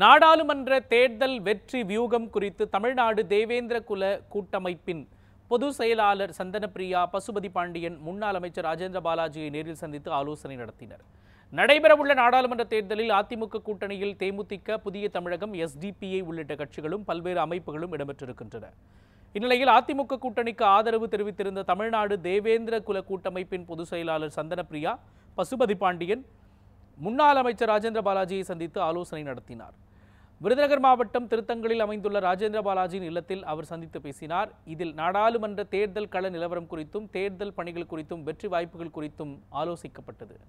நாடாளுமன்ற தேர்தல் வெற்றி வியூகம் குறித்து தமிழ்நாடு தேவேந்திர குல கூட்டமைப்பின் பொது செயலாளர் சந்தனப்பிரியா பசுபதி பாண்டியன் முன்னாள் அமைச்சர் ராஜேந்திர பாலாஜியை நேரில் சந்தித்து ஆலோசனை நடத்தினர் நடைபெறவுள்ள நாடாளுமன்ற தேர்தலில் அதிமுக கூட்டணியில் தேமுதிக புதிய தமிழகம் எஸ்டிபிஐ உள்ளிட்ட கட்சிகளும் பல்வேறு அமைப்புகளும் இடம்பெற்றிருக்கின்றன இந்நிலையில் அதிமுக கூட்டணிக்கு ஆதரவு தெரிவித்திருந்த தமிழ்நாடு தேவேந்திர குல கூட்டமைப்பின் பொதுச் செயலாளர் சந்தனப்பிரியா பசுபதி பாண்டியன் முன்னாள் அமைச்சர் ராஜேந்திர பாலாஜியை சந்தித்து ஆலோசனை நடத்தினார் விருதுநகர் மாவட்டம் திருத்தங்களில் அமைந்துள்ள ராஜேந்திர பாலாஜியின் இல்லத்தில் அவர் சந்தித்து பேசினார் இதில் நாடாளுமன்ற தேர்தல் கள நிலவரம் குறித்தும் தேர்தல் பணிகள் குறித்தும் வெற்றி வாய்ப்புகள் குறித்தும் ஆலோசிக்கப்பட்டது